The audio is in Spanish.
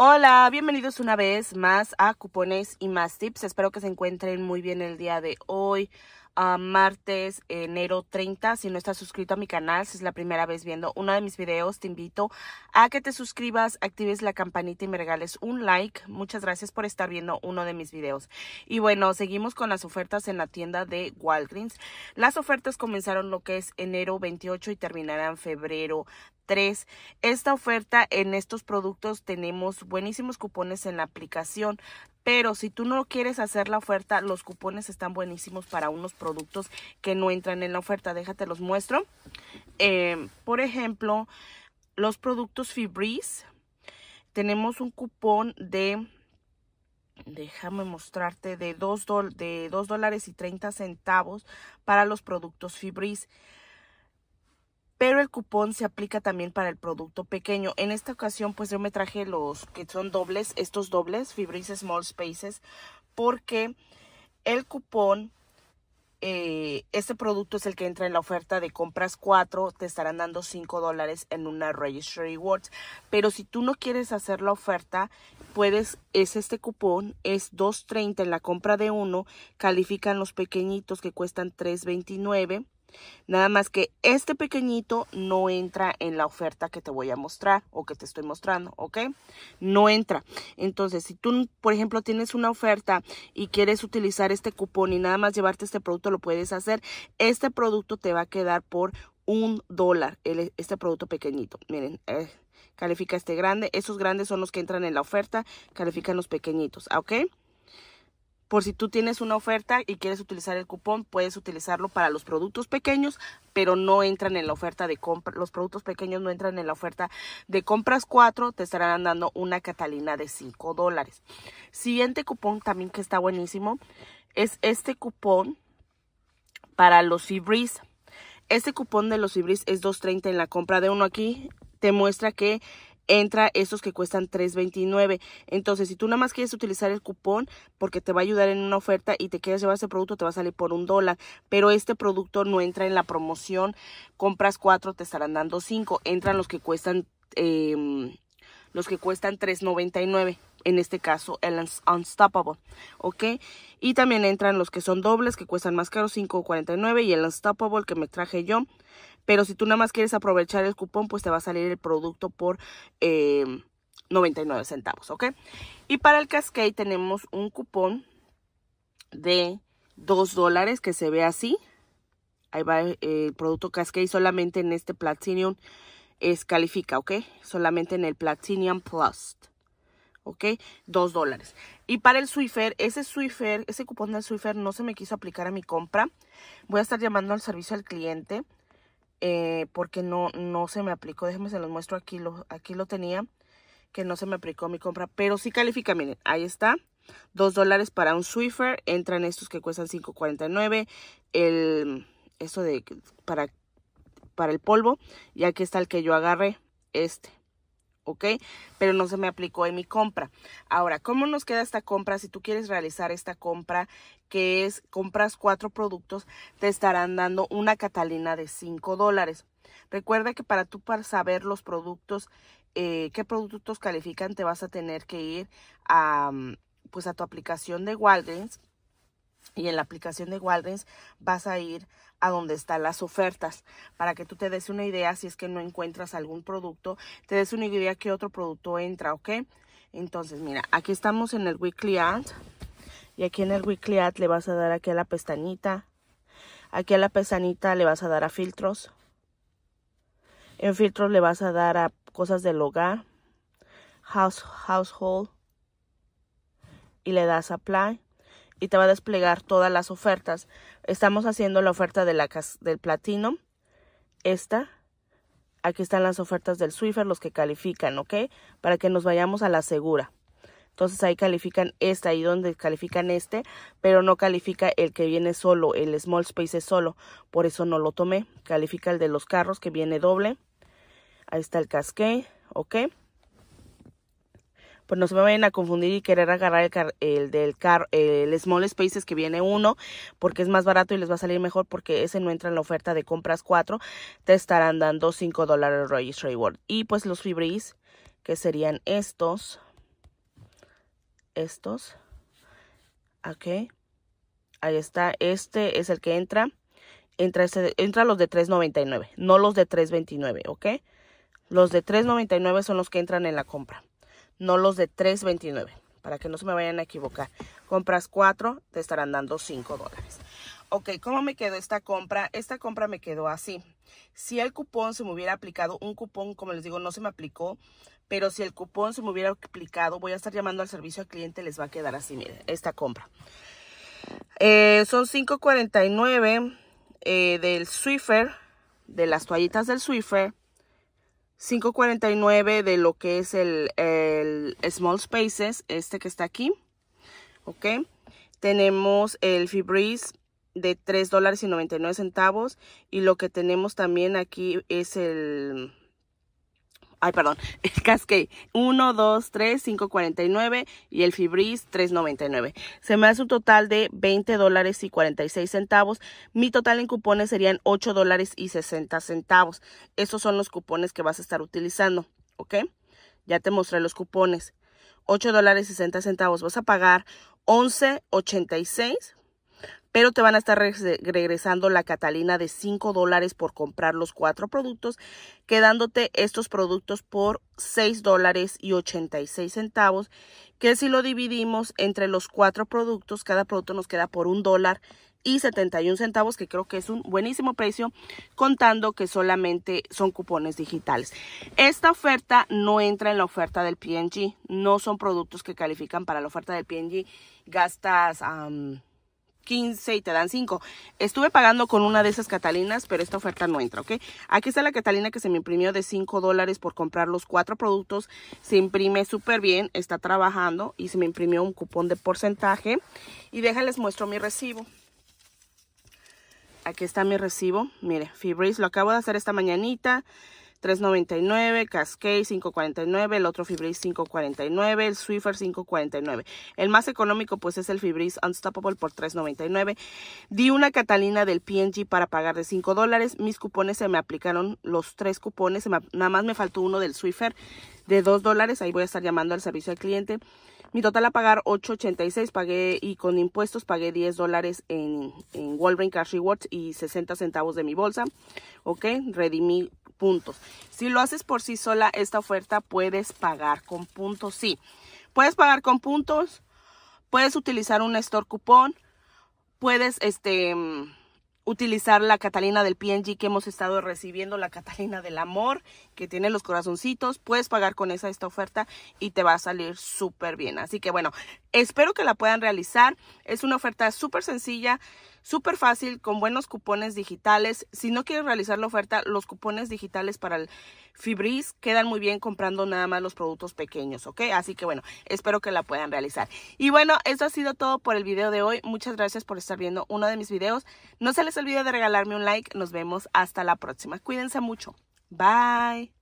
Hola, bienvenidos una vez más a Cupones y más tips. Espero que se encuentren muy bien el día de hoy, ah, martes, enero 30. Si no estás suscrito a mi canal, si es la primera vez viendo uno de mis videos, te invito a que te suscribas, actives la campanita y me regales un like. Muchas gracias por estar viendo uno de mis videos. Y bueno, seguimos con las ofertas en la tienda de Walgreens. Las ofertas comenzaron lo que es enero 28 y terminarán febrero 3. Esta oferta en estos productos tenemos buenísimos cupones en la aplicación, pero si tú no quieres hacer la oferta, los cupones están buenísimos para unos productos que no entran en la oferta. Déjate los muestro. Em, por ejemplo, los productos Fibris. Tenemos un cupón de déjame mostrarte de 2 dólares y 30 centavos para los productos Fibris pero el cupón se aplica también para el producto pequeño. En esta ocasión, pues yo me traje los que son dobles, estos dobles, Fibrice Small Spaces, porque el cupón, eh, este producto es el que entra en la oferta de compras 4, te estarán dando 5 dólares en una Registry Rewards. Pero si tú no quieres hacer la oferta, puedes, es este cupón, es 2.30 en la compra de uno, califican los pequeñitos que cuestan 3.29 Nada más que este pequeñito no entra en la oferta que te voy a mostrar o que te estoy mostrando, ¿ok? No entra. Entonces, si tú, por ejemplo, tienes una oferta y quieres utilizar este cupón y nada más llevarte este producto, lo puedes hacer. Este producto te va a quedar por un dólar, este producto pequeñito. Miren, eh, califica este grande. Esos grandes son los que entran en la oferta, califican los pequeñitos, ¿ok? por si tú tienes una oferta y quieres utilizar el cupón, puedes utilizarlo para los productos pequeños, pero no entran en la oferta de compra. Los productos pequeños no entran en la oferta de compras 4, te estarán dando una Catalina de 5 dólares. Siguiente cupón también que está buenísimo es este cupón para los Fibris. Este cupón de los Fibris es 2.30 en la compra de uno aquí. Te muestra que entra esos que cuestan $3.29. Entonces, si tú nada más quieres utilizar el cupón porque te va a ayudar en una oferta y te quieres llevar ese producto, te va a salir por un dólar. Pero este producto no entra en la promoción. Compras cuatro, te estarán dando cinco. Entran los que cuestan... Em, los que cuestan $3.99 en este caso el Unstoppable, ¿ok? Y también entran los que son dobles, que cuestan más caro, $5.49, y el Unstoppable que me traje yo, pero si tú nada más quieres aprovechar el cupón, pues te va a salir el producto por 99 em, centavos, ¿ok? Y para el Cascade tenemos un cupón de 2 dólares que se ve así. Ahí va el eh, producto Cascade solamente en este Platinum es califica, ¿ok? Solamente en el Platinum Plus. ¿ok? 2 dólares. Y para el Swiffer, ese Swiffer, ese cupón del Swiffer no se me quiso aplicar a mi compra. Voy a estar llamando al servicio al cliente eh, porque no, no se me aplicó. Déjenme se los muestro aquí. Lo, aquí lo tenía. Que no se me aplicó mi compra. Pero sí califica. Miren, ahí está. Dos dólares para un Swiffer. Entran estos que cuestan 5.49. El. Eso de. Para, para el polvo. Y aquí está el que yo agarré. Este. ¿ok? Pero no se me aplicó en mi compra. Ahora, ¿cómo nos queda esta compra? Si tú quieres realizar esta compra, que es compras cuatro productos, te estarán dando una Catalina de cinco dólares. Recuerda que para tú para saber los productos, eh, qué productos califican, te vas a tener que ir a, mm, pues a tu aplicación de Walgreens y en la aplicación de Walden's vas a ir a donde están las ofertas para que tú te des una idea si es que no encuentras algún producto, te des una idea qué otro producto entra, ¿ok? Entonces, mira, aquí estamos en el Weekly Ad y aquí en el Weekly Ad le vas a dar aquí a la pestañita, aquí a la pestañita le vas a dar a filtros, en filtros le vas a dar a cosas del hogar, house, household y le das apply y te va a desplegar todas las ofertas. Estamos haciendo la oferta de la, del platino Esta. Aquí están las ofertas del Swiffer, los que califican, ¿ok? Para que nos vayamos a la segura. Entonces ahí califican esta, ahí donde califican este, pero no califica el que viene solo, el Small Space es solo. Por eso no lo tomé. Califica el de los carros que viene doble. Ahí está el casque, ¿ok? pues no se me vayan a confundir y querer agarrar el, del car el Small Spaces que viene uno, porque es más barato y les va a salir mejor porque ese no entra en la oferta de compras 4, te estarán dando 5 dólares Registry Reward. Y pues los Fibris, que serían estos, estos, ok, ahí está, este es el que entra, entra, entra los de 3.99, no los de 3.29, ok. Los de 3.99 son los que entran en la compra no los de 3.29, para que no se me vayan a equivocar. Compras 4, te estarán dando 5 dólares. Ok, ¿cómo me quedó esta compra? Esta compra me quedó así. Si el cupón se me hubiera aplicado, un cupón, como les digo, no se me aplicó, pero si el cupón se me hubiera aplicado, voy a estar llamando al servicio al cliente, les va a quedar así, miren, esta compra. Eh, son 5.49 eh, del Swiffer, de las toallitas del Swiffer, 5.49 de lo que es el, el, Small Spaces, este que está aquí. Ok. Tenemos el Fibris de $3.99 y lo que tenemos también aquí es el ay, perdón, el Cascade 1, 2, 3, 49 y el Fibris 3.99. Se me hace un total de 20 dólares y 46 centavos. Mi total en cupones serían 8 dólares y 60 centavos. Estos son los cupones que vas a estar utilizando, ¿ok? Ya te mostré los cupones. 8 dólares 60 centavos. Vas a pagar 11.86 pero te van a estar regresando la Catalina de 5 dólares por comprar los cuatro productos, quedándote estos productos por 6 dólares y 86 centavos, que si lo dividimos entre los cuatro productos, cada producto nos queda por un dólar y 71 centavos, que creo que es un buenísimo precio, contando que solamente son cupones digitales. Esta oferta no entra en la oferta del PNG, no son productos que califican para la oferta del PNG. Gastas 15 y te dan 5. Estuve pagando con una de esas Catalinas, pero esta oferta no entra, ¿ok? Aquí está la Catalina que se me imprimió de 5 dólares por comprar los cuatro productos. Se imprime súper bien, está trabajando y se me imprimió un cupón de porcentaje. Y déjenles muestro mi recibo. Aquí está mi recibo. Mire, Fibris, lo acabo de hacer esta mañanita. 399, Cascade 549, el otro Fibriz 549, el Swiffer 549. El más económico pues es el Fibriz Unstoppable por 399. Di una Catalina del PNG para pagar de 5 dólares. Mis cupones se me aplicaron los tres cupones, nada más me faltó uno del Swiffer de 2 dólares. Ahí voy a estar llamando al servicio al cliente. Mi total a pagar 8.86 pagué y con impuestos pagué 10 dólares en, en Walgreens Cash Rewards y 60 centavos de mi bolsa. Ok, redimí puntos. Si lo haces por sí sola, esta oferta puedes pagar con puntos, sí. Puedes pagar con puntos, puedes utilizar un store cupón, puedes este, mm, utilizar la Catalina del PNG que hemos estado recibiendo, la Catalina del Amor, que tiene los corazoncitos. Puedes pagar con esa esta oferta y te va a salir súper bien. Así que bueno, espero que la puedan realizar. Es una oferta súper sencilla. Súper fácil, con buenos cupones digitales. Si no quieres realizar la oferta, los cupones digitales para el Fibris quedan muy bien comprando nada más los productos pequeños, ¿ok? Así que bueno, espero que la puedan realizar. Y bueno, eso ha sido todo por el video de hoy. Muchas gracias por estar viendo uno de mis videos. No se les olvide de regalarme un like. Nos vemos hasta la próxima. Cuídense mucho. Bye.